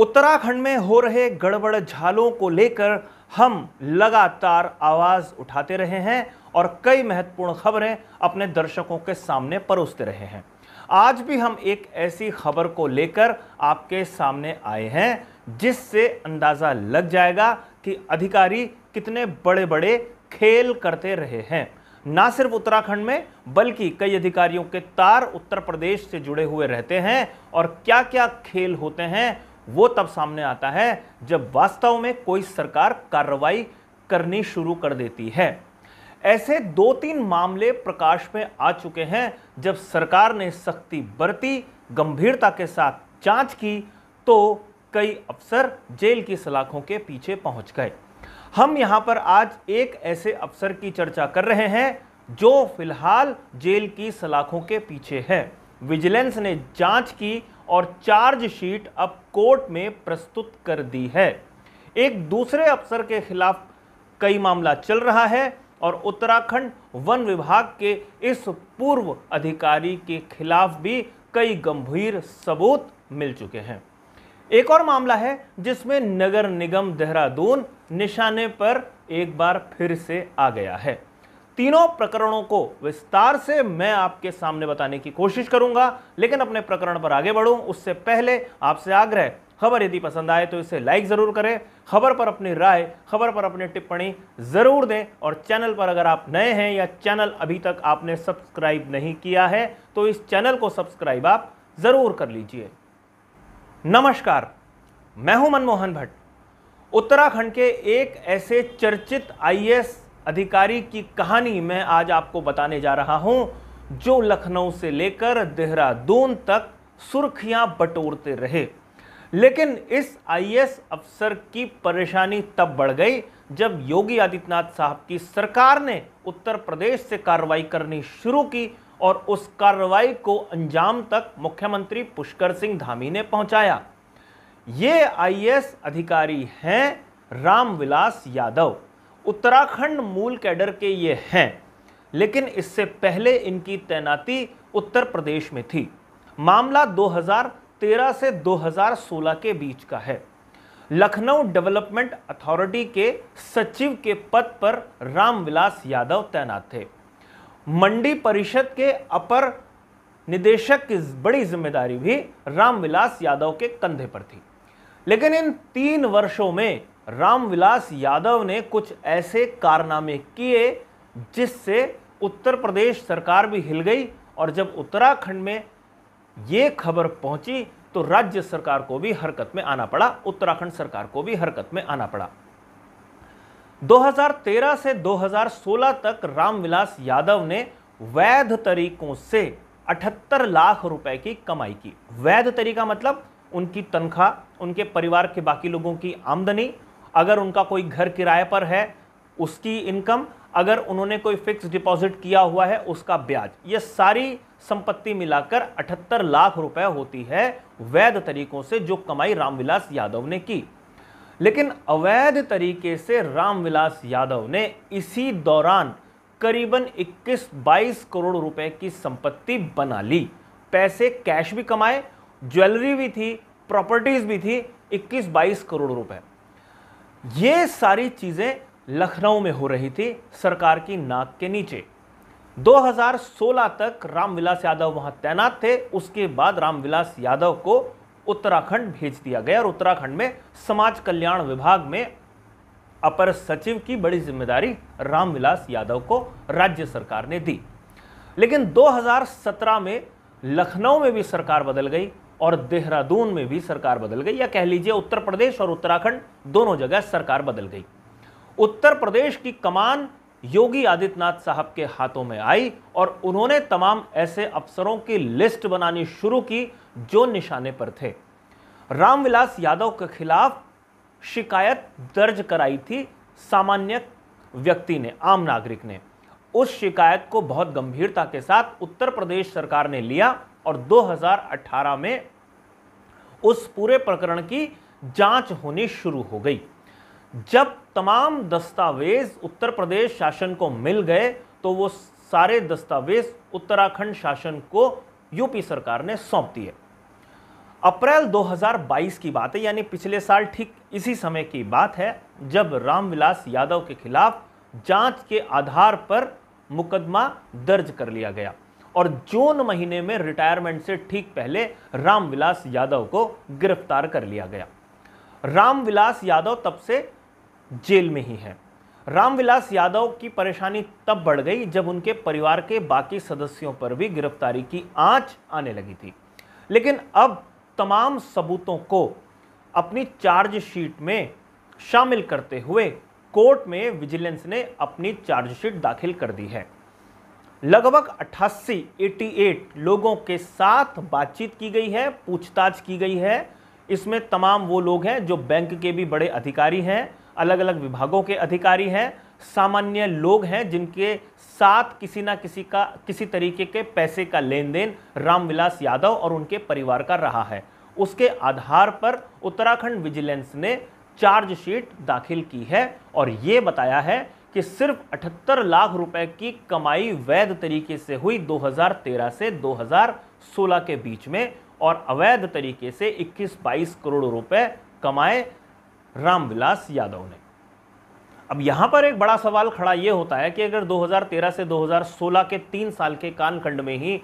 उत्तराखंड में हो रहे गड़बड़ झालों को लेकर हम लगातार आवाज उठाते रहे हैं और कई महत्वपूर्ण खबरें अपने दर्शकों के सामने परोसते रहे हैं आज भी हम एक ऐसी खबर को लेकर आपके सामने आए हैं जिससे अंदाज़ा लग जाएगा कि अधिकारी कितने बड़े बड़े खेल करते रहे हैं ना सिर्फ उत्तराखंड में बल्कि कई अधिकारियों के तार उत्तर प्रदेश से जुड़े हुए रहते हैं और क्या क्या खेल होते हैं वो तब सामने आता है जब वास्तव में कोई सरकार कार्रवाई करनी शुरू कर देती है ऐसे दो तीन मामले प्रकाश में आ चुके हैं जब सरकार ने सख्ती बरती गंभीरता के साथ जांच की तो कई अफसर जेल की सलाखों के पीछे पहुंच गए हम यहां पर आज एक ऐसे अफसर की चर्चा कर रहे हैं जो फिलहाल जेल की सलाखों के पीछे है विजिलेंस ने जांच की और चार्जशीट अब कोर्ट में प्रस्तुत कर दी है एक दूसरे अफसर के खिलाफ कई मामला चल रहा है और उत्तराखंड वन विभाग के इस पूर्व अधिकारी के खिलाफ भी कई गंभीर सबूत मिल चुके हैं एक और मामला है जिसमें नगर निगम देहरादून निशाने पर एक बार फिर से आ गया है तीनों प्रकरणों को विस्तार से मैं आपके सामने बताने की कोशिश करूंगा लेकिन अपने प्रकरण पर आगे बढ़ूं उससे पहले आपसे आग्रह खबर यदि पसंद आए तो इसे लाइक ज़रूर करें खबर पर अपनी राय खबर पर अपनी टिप्पणी ज़रूर दें और चैनल पर अगर आप नए हैं या चैनल अभी तक आपने सब्सक्राइब नहीं किया है तो इस चैनल को सब्सक्राइब आप ज़रूर कर लीजिए नमस्कार मैं हूं मनमोहन भट्ट उत्तराखंड के एक ऐसे चर्चित आईएएस अधिकारी की कहानी मैं आज आपको बताने जा रहा हूं जो लखनऊ से लेकर देहरादून तक सुर्खियां बटोरते रहे लेकिन इस आईएएस अफसर की परेशानी तब बढ़ गई जब योगी आदित्यनाथ साहब की सरकार ने उत्तर प्रदेश से कार्रवाई करनी शुरू की और उस कार्रवाई को अंजाम तक मुख्यमंत्री पुष्कर सिंह धामी ने पहुंचाया ये आईएएस अधिकारी हैं रामविलास यादव उत्तराखंड मूल कैडर के ये हैं लेकिन इससे पहले इनकी तैनाती उत्तर प्रदेश में थी मामला 2013 से 2016 के बीच का है लखनऊ डेवलपमेंट अथॉरिटी के सचिव के पद पर रामविलास यादव तैनात थे मंडी परिषद के अपर निदेशक की बड़ी जिम्मेदारी भी रामविलास यादव के कंधे पर थी लेकिन इन तीन वर्षों में रामविलास यादव ने कुछ ऐसे कारनामे किए जिससे उत्तर प्रदेश सरकार भी हिल गई और जब उत्तराखंड में ये खबर पहुंची तो राज्य सरकार को भी हरकत में आना पड़ा उत्तराखंड सरकार को भी हरकत में आना पड़ा 2013 से 2016 तक रामविलास यादव ने वैध तरीकों से 78 लाख रुपए की कमाई की वैध तरीका मतलब उनकी तनख्वाह उनके परिवार के बाकी लोगों की आमदनी अगर उनका कोई घर किराए पर है उसकी इनकम अगर उन्होंने कोई फिक्स डिपॉजिट किया हुआ है उसका ब्याज ये सारी संपत्ति मिलाकर 78 लाख रुपए होती है वैध तरीकों से जो कमाई रामविलास यादव ने की लेकिन अवैध तरीके से रामविलास यादव ने इसी दौरान करीबन 21-22 करोड़ रुपए की संपत्ति बना ली पैसे कैश भी कमाए ज्वेलरी भी थी प्रॉपर्टीज भी थी 21-22 करोड़ रुपए ये सारी चीज़ें लखनऊ में हो रही थी सरकार की नाक के नीचे 2016 तक रामविलास यादव वहां तैनात थे उसके बाद रामविलास यादव को उत्तराखंड भेज दिया गया और उत्तराखंड में समाज कल्याण विभाग में अपर सचिव की बड़ी जिम्मेदारी रामविलास यादव को राज्य सरकार ने दी लेकिन 2017 में लखनऊ में भी सरकार बदल गई और देहरादून में भी सरकार बदल गई या कह लीजिए उत्तर प्रदेश और उत्तराखंड दोनों जगह सरकार बदल गई उत्तर प्रदेश की कमान योगी आदित्यनाथ साहब के हाथों में आई और उन्होंने तमाम ऐसे अफसरों की लिस्ट बनानी शुरू की जो निशाने पर थे रामविलास यादव के खिलाफ शिकायत दर्ज कराई थी सामान्य व्यक्ति ने आम नागरिक ने उस शिकायत को बहुत गंभीरता के साथ उत्तर प्रदेश सरकार ने लिया और 2018 में उस पूरे प्रकरण की जांच होनी शुरू हो गई जब तमाम दस्तावेज उत्तर प्रदेश शासन को मिल गए तो वो सारे दस्तावेज उत्तराखंड शासन को यूपी सरकार ने सौंप दिए अप्रैल 2022 की बात है यानी पिछले साल ठीक इसी समय की बात है जब रामविलास यादव के खिलाफ जांच के आधार पर मुकदमा दर्ज कर लिया गया और जून महीने में रिटायरमेंट से ठीक पहले रामविलास यादव को गिरफ्तार कर लिया गया रामविलास यादव तब से जेल में ही हैं रामविलास यादव की परेशानी तब बढ़ गई जब उनके परिवार के बाकी सदस्यों पर भी गिरफ्तारी की आंच आने लगी थी लेकिन अब तमाम सबूतों को अपनी चार्जशीट में शामिल करते हुए कोर्ट में विजिलेंस ने अपनी चार्जशीट दाखिल कर दी है लगभग 88 88 लोगों के साथ बातचीत की गई है पूछताछ की गई है इसमें तमाम वो लोग हैं जो बैंक के भी बड़े अधिकारी हैं अलग अलग विभागों के अधिकारी हैं सामान्य लोग हैं जिनके साथ किसी ना किसी का किसी तरीके के पैसे का लेन देन रामविलास यादव और उनके परिवार का रहा है उसके आधार पर उत्तराखंड विजिलेंस ने चार्जशीट दाखिल की है और ये बताया है कि सिर्फ 78 लाख रुपए की कमाई वैध तरीके से हुई 2013 से 2016 के बीच में और अवैध तरीके से 21-22 करोड़ रुपए कमाए रामविलास यादव ने अब यहां पर एक बड़ा सवाल खड़ा यह होता है कि अगर 2013 से 2016 के तीन साल के कालखंड में ही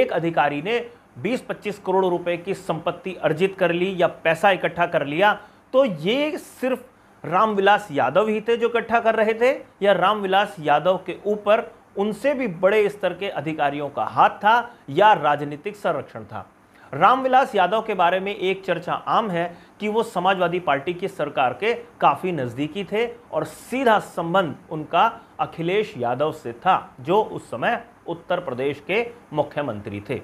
एक अधिकारी ने 20-25 करोड़ रुपए की संपत्ति अर्जित कर ली या पैसा इकट्ठा कर लिया तो ये सिर्फ रामविलास यादव ही थे जो इकट्ठा कर रहे थे या रामविलास यादव के ऊपर उनसे भी बड़े स्तर के अधिकारियों का हाथ था या राजनीतिक संरक्षण था रामविलास यादव के बारे में एक चर्चा आम है कि वो समाजवादी पार्टी की सरकार के काफ़ी नज़दीकी थे और सीधा संबंध उनका अखिलेश यादव से था जो उस समय उत्तर प्रदेश के मुख्यमंत्री थे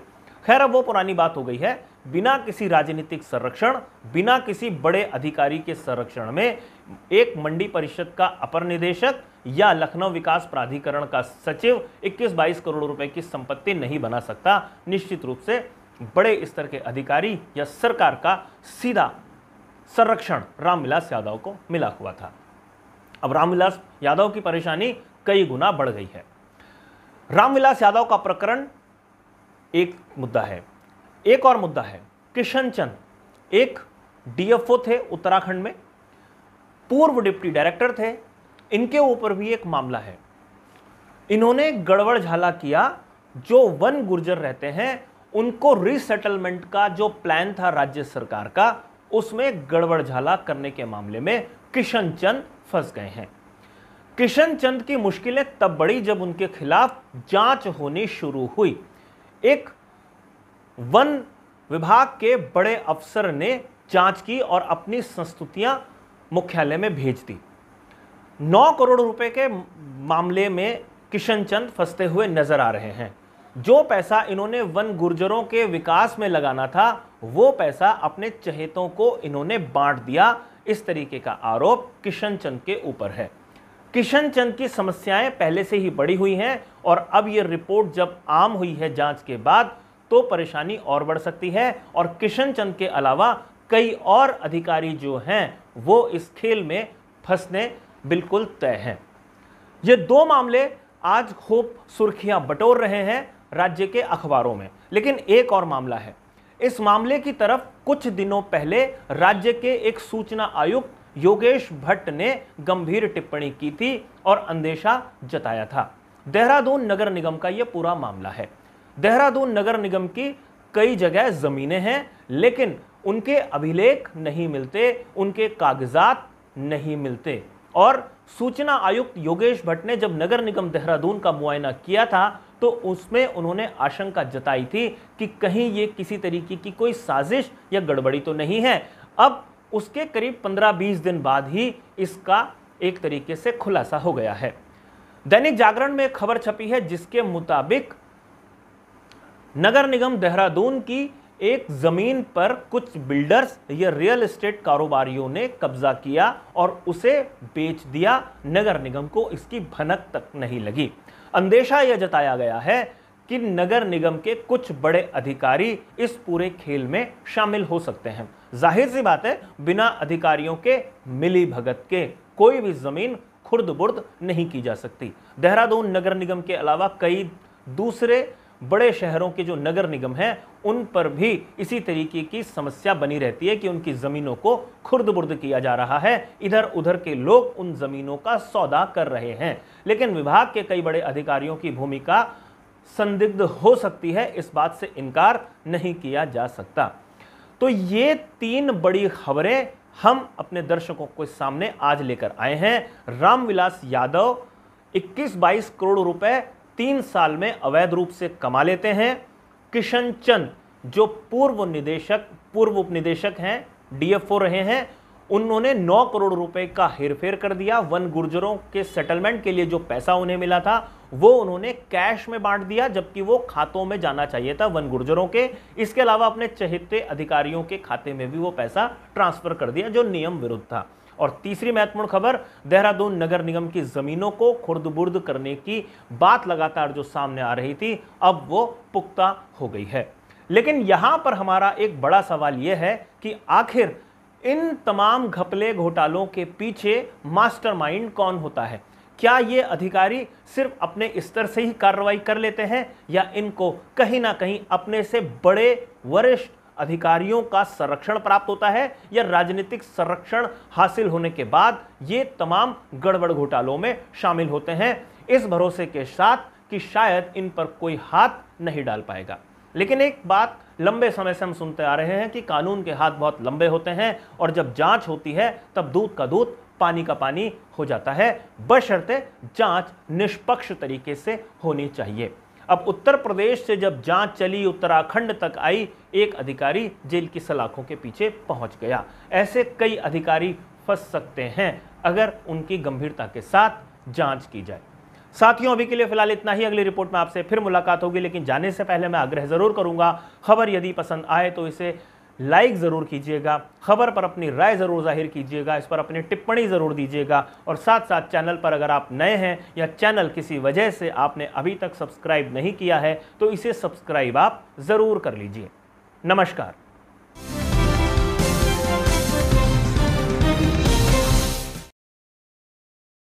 खैर अब वो पुरानी बात हो गई है बिना किसी राजनीतिक संरक्षण बिना किसी बड़े अधिकारी के संरक्षण में एक मंडी परिषद का अपर निदेशक या लखनऊ विकास प्राधिकरण का सचिव 21-22 करोड़ रुपए की संपत्ति नहीं बना सकता निश्चित रूप से बड़े स्तर के अधिकारी या सरकार का सीधा संरक्षण रामविलास यादव को मिला हुआ था अब रामविलास यादव की परेशानी कई गुना बढ़ गई है रामविलास यादव का प्रकरण एक मुद्दा है एक और मुद्दा है किशन चंद एक डीएफओ थे उत्तराखंड में पूर्व डिप्टी डायरेक्टर थे इनके ऊपर भी एक मामला है इन्होंने गड़बड़ झाला किया जो वन गुर्जर रहते हैं उनको रिसेटलमेंट का जो प्लान था राज्य सरकार का उसमें गड़बड़ झाला करने के मामले में किशन चंद फंस गए हैं किशन चंद की मुश्किलें तब बड़ी जब उनके खिलाफ जांच होनी शुरू हुई एक वन विभाग के बड़े अफसर ने जांच की और अपनी संस्तुतियां मुख्यालय में भेज दी नौ करोड़ रुपए के मामले में किशन चंद फंसते हुए नजर आ रहे हैं जो पैसा इन्होंने वन गुर्जरों के विकास में लगाना था वो पैसा अपने चहेतों को इन्होंने बांट दिया इस तरीके का आरोप किशन चंद के ऊपर है किशन चंद की समस्याएं पहले से ही बड़ी हुई हैं और अब ये रिपोर्ट जब आम हुई है जांच के बाद तो परेशानी और बढ़ सकती है और किशन चंद के अलावा कई और अधिकारी जो हैं वो इस खेल में फंसने बिल्कुल तय हैं ये दो मामले आज खूब सुर्खियां बटोर रहे हैं राज्य के अखबारों में लेकिन एक और मामला है इस मामले की तरफ कुछ दिनों पहले राज्य के एक सूचना आयुक्त योगेश भट्ट ने गंभीर टिप्पणी की थी और अंदेशा जताया था देहरादून नगर निगम का यह पूरा मामला है देहरादून नगर निगम की कई जगह ज़मीनें हैं लेकिन उनके अभिलेख नहीं मिलते उनके कागजात नहीं मिलते और सूचना आयुक्त योगेश भट्ट ने जब नगर निगम देहरादून का मुआयना किया था तो उसमें उन्होंने आशंका जताई थी कि कहीं ये किसी तरीके की कोई साजिश या गड़बड़ी तो नहीं है अब उसके करीब 15-20 दिन बाद ही इसका एक तरीके से खुलासा हो गया है दैनिक जागरण में खबर छपी है जिसके मुताबिक नगर निगम देहरादून की एक ज़मीन पर कुछ बिल्डर्स या रियल एस्टेट कारोबारियों ने कब्जा किया और उसे बेच दिया नगर निगम को इसकी भनक तक नहीं लगी अंदेशा यह जताया गया है कि नगर निगम के कुछ बड़े अधिकारी इस पूरे खेल में शामिल हो सकते हैं जाहिर सी बात है बिना अधिकारियों के मिली भगत के कोई भी ज़मीन खुर्द बुर्द नहीं की जा सकती देहरादून नगर निगम के अलावा कई दूसरे बड़े शहरों के जो नगर निगम हैं उन पर भी इसी तरीके की समस्या बनी रहती है कि उनकी ज़मीनों को खुर्द बुर्द किया जा रहा है इधर उधर के लोग उन ज़मीनों का सौदा कर रहे हैं लेकिन विभाग के कई बड़े अधिकारियों की भूमिका संदिग्ध हो सकती है इस बात से इनकार नहीं किया जा सकता तो ये तीन बड़ी खबरें हम अपने दर्शकों के सामने आज लेकर आए हैं रामविलास यादव 21-22 करोड़ रुपए तीन साल में अवैध रूप से कमा लेते हैं किशन चंद जो पूर्व निदेशक पूर्व उप निदेशक हैं डीएफओ रहे हैं उन्होंने 9 करोड़ रुपए का हेरफेर कर दिया वन गुर्जरों के सेटलमेंट के लिए जो पैसा उन्हें मिला था वो उन्होंने कैश में बांट दिया जबकि वो खातों में जाना चाहिए था वन गुर्जरों के इसके अलावा अपने चहित अधिकारियों के खाते में भी वो पैसा ट्रांसफर कर दिया जो नियम विरुद्ध था और तीसरी महत्वपूर्ण खबर देहरादून नगर निगम की जमीनों को खुर्द बुर्द करने की बात लगातार जो सामने आ रही थी अब वो पुख्ता हो गई है लेकिन यहां पर हमारा एक बड़ा सवाल यह है कि आखिर इन तमाम घपले घोटालों के पीछे मास्टरमाइंड कौन होता है क्या ये अधिकारी सिर्फ अपने स्तर से ही कार्रवाई कर लेते हैं या इनको कहीं ना कहीं अपने से बड़े वरिष्ठ अधिकारियों का संरक्षण प्राप्त होता है या राजनीतिक संरक्षण हासिल होने के बाद ये तमाम गड़बड़ घोटालों में शामिल होते हैं इस भरोसे के साथ कि शायद इन पर कोई हाथ नहीं डाल पाएगा लेकिन एक बात लंबे समय से हम सुनते आ रहे हैं कि कानून के हाथ बहुत लंबे होते हैं और जब जांच होती है तब दूध का दूध पानी का पानी हो जाता है बशर्ते जांच निष्पक्ष तरीके से होनी चाहिए अब उत्तर प्रदेश से जब जांच चली उत्तराखंड तक आई एक अधिकारी जेल की सलाखों के पीछे पहुंच गया ऐसे कई अधिकारी फंस सकते हैं अगर उनकी गंभीरता के साथ जांच की जाए साथियों अभी के लिए फिलहाल इतना ही अगली रिपोर्ट में आपसे फिर मुलाकात होगी लेकिन जाने से पहले मैं आग्रह जरूर करूंगा खबर यदि पसंद आए तो इसे लाइक ज़रूर कीजिएगा खबर पर अपनी राय ज़रूर जाहिर कीजिएगा इस पर अपनी टिप्पणी ज़रूर दीजिएगा और साथ साथ चैनल पर अगर आप नए हैं या चैनल किसी वजह से आपने अभी तक सब्सक्राइब नहीं किया है तो इसे सब्सक्राइब आप ज़रूर कर लीजिए नमस्कार